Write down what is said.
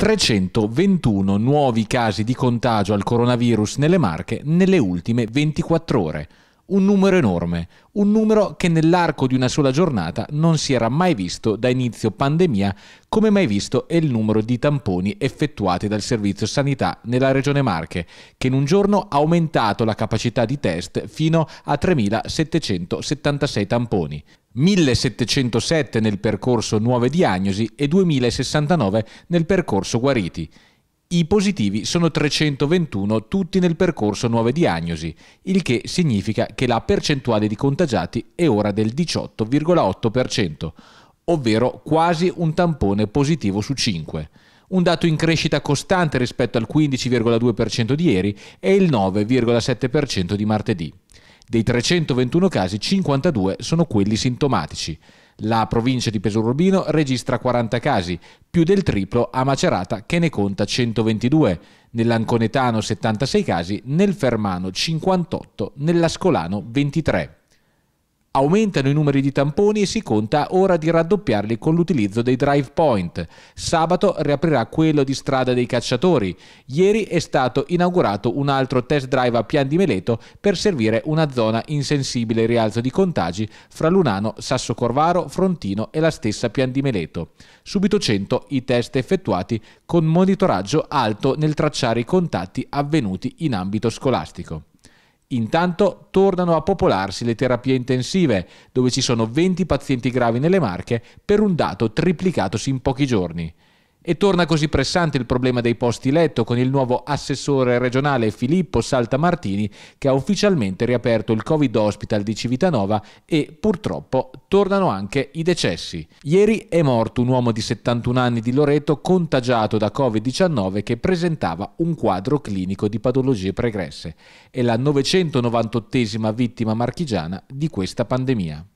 321 nuovi casi di contagio al coronavirus nelle Marche nelle ultime 24 ore un numero enorme, un numero che nell'arco di una sola giornata non si era mai visto da inizio pandemia, come mai visto è il numero di tamponi effettuati dal Servizio Sanità nella Regione Marche, che in un giorno ha aumentato la capacità di test fino a 3.776 tamponi. 1707 nel percorso nuove diagnosi e 2069 nel percorso guariti. I positivi sono 321 tutti nel percorso nuove diagnosi, il che significa che la percentuale di contagiati è ora del 18,8%, ovvero quasi un tampone positivo su 5 un dato in crescita costante rispetto al 15,2% di ieri e il 9,7% di martedì. Dei 321 casi, 52 sono quelli sintomatici. La provincia di Pesorubino registra 40 casi, più del triplo a Macerata che ne conta 122, nell'Anconetano 76 casi, nel Fermano 58, nell'Ascolano 23. Aumentano i numeri di tamponi e si conta ora di raddoppiarli con l'utilizzo dei drive point. Sabato riaprirà quello di Strada dei Cacciatori. Ieri è stato inaugurato un altro test drive a Pian di Meleto per servire una zona insensibile rialzo di contagi fra Lunano, Sasso Corvaro, Frontino e la stessa Pian di Meleto. Subito 100 i test effettuati con monitoraggio alto nel tracciare i contatti avvenuti in ambito scolastico. Intanto tornano a popolarsi le terapie intensive, dove ci sono 20 pazienti gravi nelle Marche per un dato triplicatosi in pochi giorni. E torna così pressante il problema dei posti letto con il nuovo assessore regionale Filippo Saltamartini che ha ufficialmente riaperto il Covid Hospital di Civitanova e purtroppo tornano anche i decessi. Ieri è morto un uomo di 71 anni di Loreto contagiato da Covid-19 che presentava un quadro clinico di patologie pregresse. È la 998esima vittima marchigiana di questa pandemia.